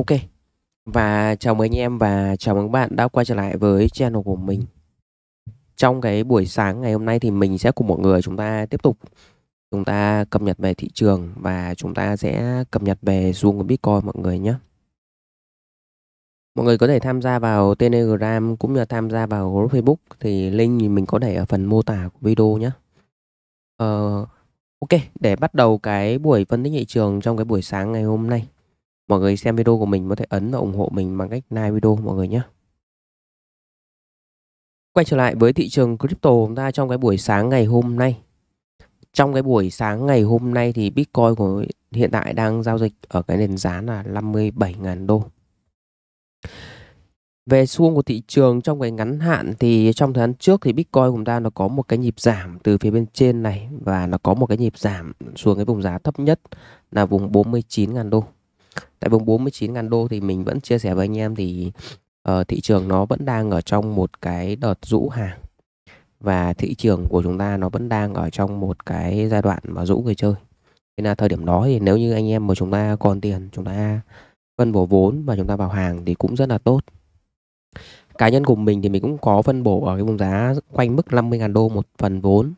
Ok Và chào mừng anh em và chào mừng bạn đã quay trở lại với channel của mình Trong cái buổi sáng ngày hôm nay thì mình sẽ cùng mọi người chúng ta tiếp tục Chúng ta cập nhật về thị trường và chúng ta sẽ cập nhật về xu của Bitcoin mọi người nhé Mọi người có thể tham gia vào Telegram cũng như tham gia vào group Facebook Thì link thì mình có để ở phần mô tả của video nhé Ờ, uh, ok, để bắt đầu cái buổi phân tích thị trường trong cái buổi sáng ngày hôm nay mọi người xem video của mình có thể ấn và ủng hộ mình bằng cách like video mọi người nhé quay trở lại với thị trường crypto chúng ta trong cái buổi sáng ngày hôm nay trong cái buổi sáng ngày hôm nay thì Bitcoin của hiện tại đang giao dịch ở cái nền giá là 57.000 đô. Về xu của thị trường trong cái ngắn hạn thì trong thời gian trước thì Bitcoin của chúng ta nó có một cái nhịp giảm từ phía bên trên này và nó có một cái nhịp giảm xuống cái vùng giá thấp nhất là vùng 49.000 đô tại vùng 49.000 đô thì mình vẫn chia sẻ với anh em thì uh, thị trường nó vẫn đang ở trong một cái đợt rũ hàng và thị trường của chúng ta nó vẫn đang ở trong một cái giai đoạn mà rũ người chơi nên là thời điểm đó thì nếu như anh em mà chúng ta còn tiền chúng ta phân bổ vốn và chúng ta vào hàng thì cũng rất là tốt cá nhân của mình thì mình cũng có phân bổ ở cái vùng giá quanh mức 50.000 đô một phần vốn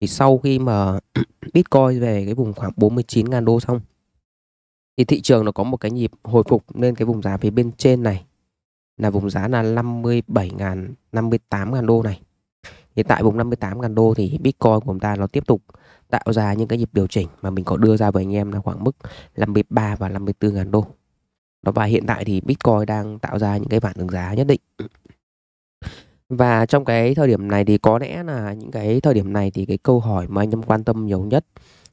thì sau khi mà Bitcoin về cái vùng khoảng 49.000 đô xong thì thị trường nó có một cái nhịp hồi phục nên cái vùng giá phía bên trên này là vùng giá là 57.000 58.000 đô này hiện tại vùng 58.000 đô thì Bitcoin của chúng ta nó tiếp tục tạo ra những cái nhịp điều chỉnh mà mình có đưa ra với anh em là khoảng mức 53 và 54.000 đô đó và hiện tại thì Bitcoin đang tạo ra những cái phản ứng giá nhất định và trong cái thời điểm này thì có lẽ là những cái thời điểm này thì cái câu hỏi mà anh em quan tâm nhiều nhất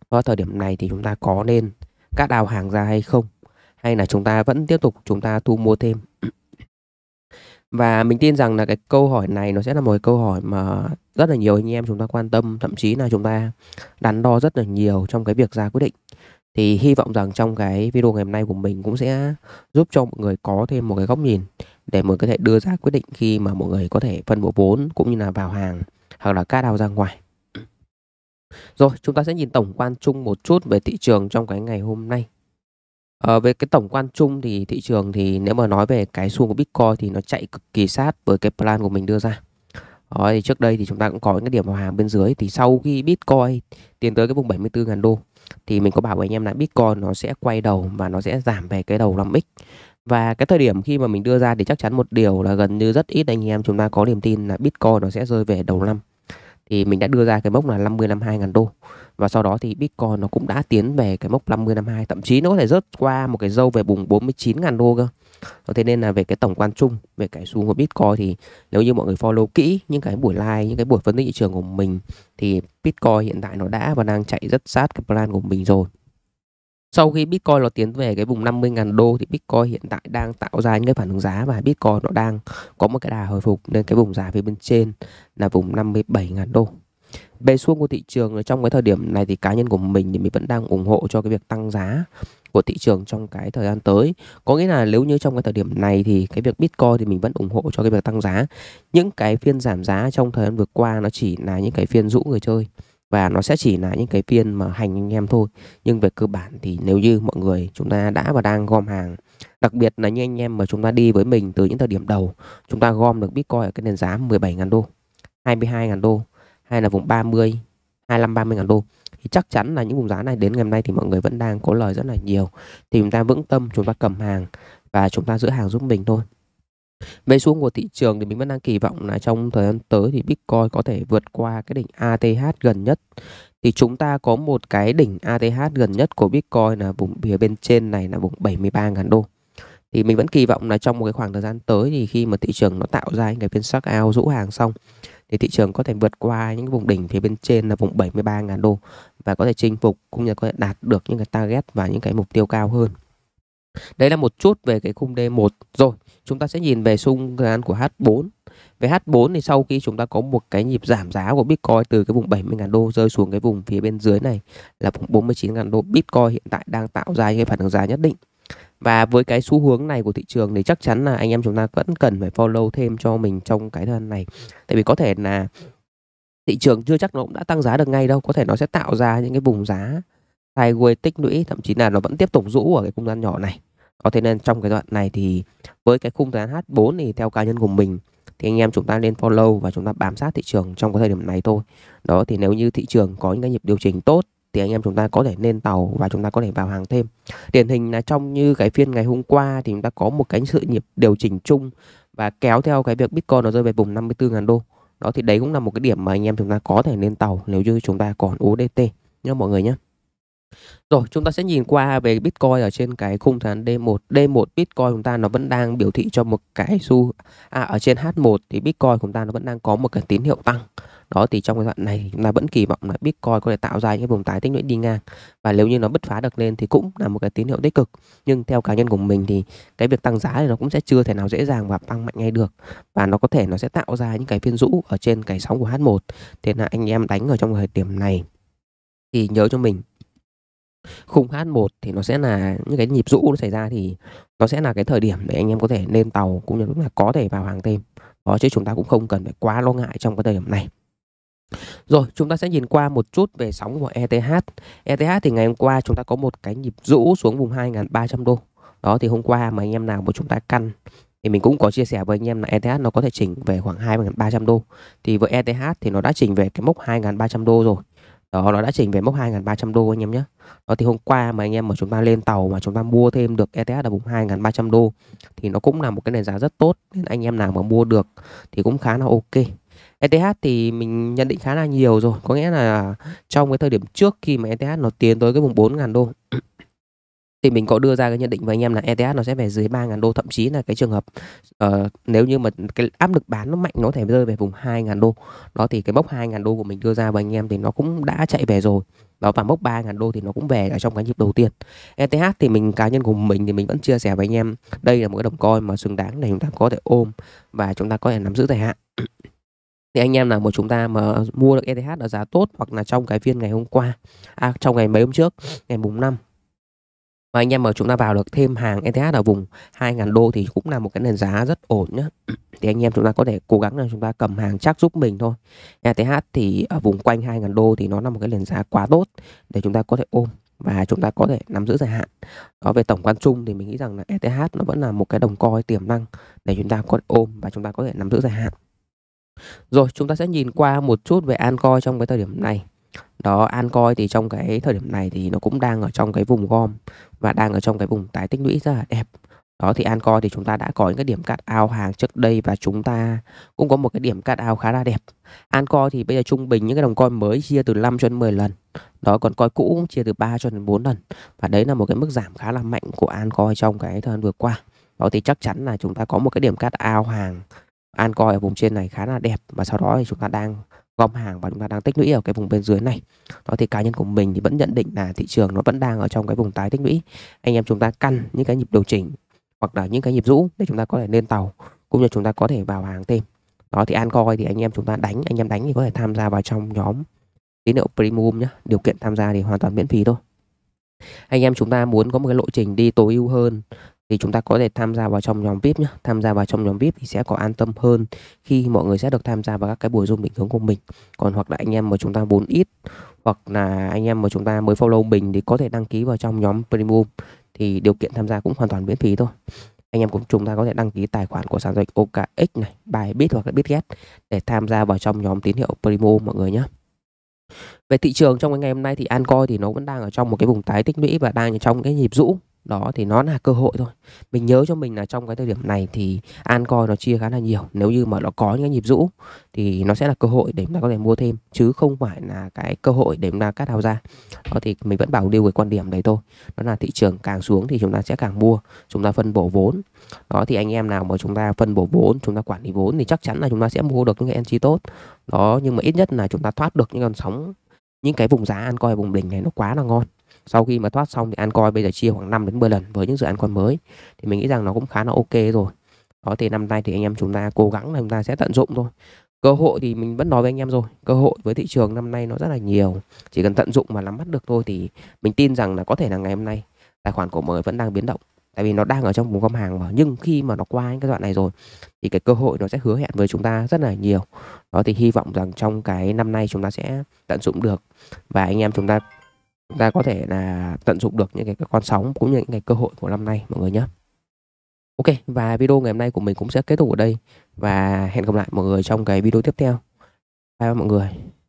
vào thời điểm này thì chúng ta có nên cắt đào hàng ra hay không hay là chúng ta vẫn tiếp tục chúng ta thu mua thêm và mình tin rằng là cái câu hỏi này nó sẽ là một cái câu hỏi mà rất là nhiều anh em chúng ta quan tâm thậm chí là chúng ta đắn đo rất là nhiều trong cái việc ra quyết định thì hy vọng rằng trong cái video ngày hôm nay của mình cũng sẽ giúp cho mọi người có thêm một cái góc nhìn để mọi người có thể đưa ra quyết định khi mà mọi người có thể phân bổ vốn cũng như là vào hàng hoặc là cắt đào ra ngoài rồi, chúng ta sẽ nhìn tổng quan chung một chút về thị trường trong cái ngày hôm nay. À, về cái tổng quan chung thì thị trường thì nếu mà nói về cái xu của Bitcoin thì nó chạy cực kỳ sát với cái plan của mình đưa ra. Đó, ờ, thì trước đây thì chúng ta cũng có những cái điểm vào hàng bên dưới thì sau khi Bitcoin tiến tới cái vùng 74.000 đô thì mình có bảo với anh em là Bitcoin nó sẽ quay đầu và nó sẽ giảm về cái đầu 5x. Và cái thời điểm khi mà mình đưa ra thì chắc chắn một điều là gần như rất ít anh em chúng ta có niềm tin là Bitcoin nó sẽ rơi về đầu năm thì mình đã đưa ra cái mốc là 50 năm 2 ngàn đô và sau đó thì Bitcoin nó cũng đã tiến về cái mốc 50 năm 2 thậm chí nó có thể rớt qua một cái dâu về vùng 49 ngàn đô cơ ờ, thế nên là về cái tổng quan chung về cái xu của Bitcoin thì nếu như mọi người follow kỹ những cái buổi live những cái buổi phân tích thị trường của mình thì Bitcoin hiện tại nó đã và đang chạy rất sát cái plan của mình rồi sau khi Bitcoin nó tiến về cái vùng 50.000 đô thì Bitcoin hiện tại đang tạo ra những cái phản ứng giá và Bitcoin nó đang có một cái đà hồi phục nên cái vùng giá phía bên trên là vùng 57.000 đô. Về xuống của thị trường trong cái thời điểm này thì cá nhân của mình thì mình vẫn đang ủng hộ cho cái việc tăng giá của thị trường trong cái thời gian tới. Có nghĩa là nếu như trong cái thời điểm này thì cái việc Bitcoin thì mình vẫn ủng hộ cho cái việc tăng giá. Những cái phiên giảm giá trong thời gian vừa qua nó chỉ là những cái phiên rũ người chơi và nó sẽ chỉ là những cái phiên mà hành anh em thôi nhưng về cơ bản thì nếu như mọi người chúng ta đã và đang gom hàng đặc biệt là như anh em mà chúng ta đi với mình từ những thời điểm đầu chúng ta gom được Bitcoin ở cái nền giá 17 ngàn đô 22 ngàn đô hay là vùng 30 25 30 ngàn đô thì chắc chắn là những vùng giá này đến ngày hôm nay thì mọi người vẫn đang có lời rất là nhiều thì chúng ta vững tâm chúng ta cầm hàng và chúng ta giữ hàng giúp mình thôi về xu hướng của thị trường thì mình vẫn đang kỳ vọng là trong thời gian tới thì Bitcoin có thể vượt qua cái đỉnh ATH gần nhất. Thì chúng ta có một cái đỉnh ATH gần nhất của Bitcoin là vùng phía bên trên này là vùng 73.000 đô. Thì mình vẫn kỳ vọng là trong một cái khoảng thời gian tới thì khi mà thị trường nó tạo ra những cái phiên sắc ao rũ hàng xong thì thị trường có thể vượt qua những vùng đỉnh phía bên trên là vùng 73.000 đô và có thể chinh phục cũng như có thể đạt được những cái target và những cái mục tiêu cao hơn. Đấy là một chút về cái khung D1 rồi. Chúng ta sẽ nhìn về xung gian của H4. Về H4 thì sau khi chúng ta có một cái nhịp giảm giá của Bitcoin từ cái vùng 70.000 đô rơi xuống cái vùng phía bên dưới này là vùng 49.000 đô, Bitcoin hiện tại đang tạo ra những cái phản ứng giá nhất định. Và với cái xu hướng này của thị trường thì chắc chắn là anh em chúng ta vẫn cần phải follow thêm cho mình trong cái thời gian này. Tại vì có thể là thị trường chưa chắc nó cũng đã tăng giá được ngay đâu, có thể nó sẽ tạo ra những cái vùng giá sideways tích lũy thậm chí là nó vẫn tiếp tục rũ ở cái không gian nhỏ này có thể nên trong cái đoạn này thì với cái khung thời gian H4 thì theo cá nhân của mình thì anh em chúng ta nên follow và chúng ta bám sát thị trường trong cái thời điểm này thôi đó thì nếu như thị trường có những cái nhịp điều chỉnh tốt thì anh em chúng ta có thể nên tàu và chúng ta có thể vào hàng thêm điển hình là trong như cái phiên ngày hôm qua thì chúng ta có một cái sự nhịp điều chỉnh chung và kéo theo cái việc Bitcoin nó rơi về vùng 54.000 đô đó thì đấy cũng là một cái điểm mà anh em chúng ta có thể nên tàu nếu như chúng ta còn USDT nhé mọi người nhé rồi chúng ta sẽ nhìn qua về Bitcoin ở trên cái khung thời D1. D1 Bitcoin của chúng ta nó vẫn đang biểu thị cho một cái xu à ở trên H1 thì Bitcoin của chúng ta nó vẫn đang có một cái tín hiệu tăng. Đó thì trong cái đoạn này chúng ta vẫn kỳ vọng là Bitcoin có thể tạo ra những vùng tái tích lũy đi ngang và nếu như nó bứt phá được lên thì cũng là một cái tín hiệu tích cực. Nhưng theo cá nhân của mình thì cái việc tăng giá thì nó cũng sẽ chưa thể nào dễ dàng và tăng mạnh ngay được và nó có thể nó sẽ tạo ra những cái phiên rũ ở trên cái sóng của H1. Thế là anh em đánh ở trong thời điểm này thì nhớ cho mình khung H1 thì nó sẽ là những cái nhịp rũ nó xảy ra thì nó sẽ là cái thời điểm để anh em có thể lên tàu cũng như là có thể vào hàng thêm đó chứ chúng ta cũng không cần phải quá lo ngại trong cái thời điểm này rồi chúng ta sẽ nhìn qua một chút về sóng của ETH ETH thì ngày hôm qua chúng ta có một cái nhịp rũ xuống vùng 2.300 đô đó thì hôm qua mà anh em nào mà chúng ta căn thì mình cũng có chia sẻ với anh em là ETH nó có thể chỉnh về khoảng 2.300 đô thì với ETH thì nó đã chỉnh về cái mốc 2.300 đô rồi đó, nó đã chỉnh về mốc 2.300 đô anh em nhé. Đó thì hôm qua mà anh em mà chúng ta lên tàu mà chúng ta mua thêm được ETH ở vùng 2.300 đô thì nó cũng là một cái nền giá rất tốt nên anh em nào mà mua được thì cũng khá là ok. ETH thì mình nhận định khá là nhiều rồi, có nghĩa là trong cái thời điểm trước khi mà ETH nó tiến tới cái vùng 4.000 đô thì mình có đưa ra cái nhận định với anh em là ETH nó sẽ về dưới 3.000 đô thậm chí là cái trường hợp uh, nếu như mà cái áp lực bán nó mạnh nó thể rơi về vùng 2.000 đô đó thì cái mốc 2.000 đô của mình đưa ra với anh em thì nó cũng đã chạy về rồi đó và mốc 3.000 đô thì nó cũng về ở trong cái nhịp đầu tiên ETH thì mình cá nhân của mình thì mình vẫn chia sẻ với anh em đây là một cái đồng coin mà xứng đáng để chúng ta có thể ôm và chúng ta có thể nắm giữ dài hạn thì anh em nào một chúng ta mà mua được ETH ở giá tốt hoặc là trong cái phiên ngày hôm qua à, trong ngày mấy hôm trước ngày mùng 5 và anh em mà chúng ta vào được thêm hàng ETH ở vùng 2.000 đô thì cũng là một cái nền giá rất ổn nhá thì anh em chúng ta có thể cố gắng là chúng ta cầm hàng chắc giúp mình thôi ETH thì ở vùng quanh 2.000 đô thì nó là một cái nền giá quá tốt để chúng ta có thể ôm và chúng ta có thể nắm giữ dài hạn. Đó về tổng quan chung thì mình nghĩ rằng là ETH nó vẫn là một cái đồng coi tiềm năng để chúng ta có thể ôm và chúng ta có thể nắm giữ dài hạn. Rồi chúng ta sẽ nhìn qua một chút về altcoin trong cái thời điểm này đó Ancoin thì trong cái thời điểm này thì nó cũng đang ở trong cái vùng gom và đang ở trong cái vùng tái tích lũy rất là đẹp đó thì Ancoin thì chúng ta đã có những cái điểm cắt ao hàng trước đây và chúng ta cũng có một cái điểm cắt ao khá là đẹp Ancoin thì bây giờ trung bình những cái đồng coin mới chia từ 5 cho đến 10 lần đó còn coi cũ cũng chia từ 3 cho đến 4 lần và đấy là một cái mức giảm khá là mạnh của Ancoin trong cái thời gian vừa qua đó thì chắc chắn là chúng ta có một cái điểm cắt ao hàng Ancoin ở vùng trên này khá là đẹp và sau đó thì chúng ta đang gom hàng và chúng ta đang tích lũy ở cái vùng bên dưới này đó thì cá nhân của mình thì vẫn nhận định là thị trường nó vẫn đang ở trong cái vùng tái tích lũy anh em chúng ta căn những cái nhịp điều chỉnh hoặc là những cái nhịp rũ để chúng ta có thể lên tàu cũng như chúng ta có thể vào hàng thêm đó thì an coi thì anh em chúng ta đánh anh em đánh thì có thể tham gia vào trong nhóm tín hiệu premium nhé điều kiện tham gia thì hoàn toàn miễn phí thôi anh em chúng ta muốn có một cái lộ trình đi tối ưu hơn thì chúng ta có thể tham gia vào trong nhóm VIP nhé tham gia vào trong nhóm VIP thì sẽ có an tâm hơn khi mọi người sẽ được tham gia vào các cái buổi zoom định hướng của mình còn hoặc là anh em mà chúng ta vốn ít hoặc là anh em mà chúng ta mới follow mình thì có thể đăng ký vào trong nhóm premium thì điều kiện tham gia cũng hoàn toàn miễn phí thôi anh em cũng chúng ta có thể đăng ký tài khoản của sàn giao dịch OKX này, bài bit hoặc là Bitget để tham gia vào trong nhóm tín hiệu Premium mọi người nhé. Về thị trường trong cái ngày hôm nay thì Ancoin thì nó vẫn đang ở trong một cái vùng tái tích lũy và đang ở trong cái nhịp rũ đó thì nó là cơ hội thôi mình nhớ cho mình là trong cái thời điểm này thì an coi nó chia khá là nhiều nếu như mà nó có những cái nhịp rũ thì nó sẽ là cơ hội để chúng ta có thể mua thêm chứ không phải là cái cơ hội để chúng ta cắt hào ra đó thì mình vẫn bảo điều cái quan điểm đấy thôi đó là thị trường càng xuống thì chúng ta sẽ càng mua chúng ta phân bổ vốn đó thì anh em nào mà chúng ta phân bổ vốn chúng ta quản lý vốn thì chắc chắn là chúng ta sẽ mua được những cái entry tốt đó nhưng mà ít nhất là chúng ta thoát được những con sóng những cái vùng giá an coi vùng đỉnh này nó quá là ngon sau khi mà thoát xong thì an coi bây giờ chia khoảng 5 đến 10 lần với những dự án con mới thì mình nghĩ rằng nó cũng khá là ok rồi có thể năm nay thì anh em chúng ta cố gắng là chúng ta sẽ tận dụng thôi cơ hội thì mình vẫn nói với anh em rồi cơ hội với thị trường năm nay nó rất là nhiều chỉ cần tận dụng mà nắm bắt được thôi thì mình tin rằng là có thể là ngày hôm nay tài khoản của mới vẫn đang biến động tại vì nó đang ở trong vùng gom hàng mà nhưng khi mà nó qua những cái đoạn này rồi thì cái cơ hội nó sẽ hứa hẹn với chúng ta rất là nhiều đó thì hy vọng rằng trong cái năm nay chúng ta sẽ tận dụng được và anh em chúng ta chúng ta có thể là tận dụng được những cái, cái con sóng cũng như những cái cơ hội của năm nay mọi người nhé. Ok và video ngày hôm nay của mình cũng sẽ kết thúc ở đây và hẹn gặp lại mọi người trong cái video tiếp theo. Bye mọi người.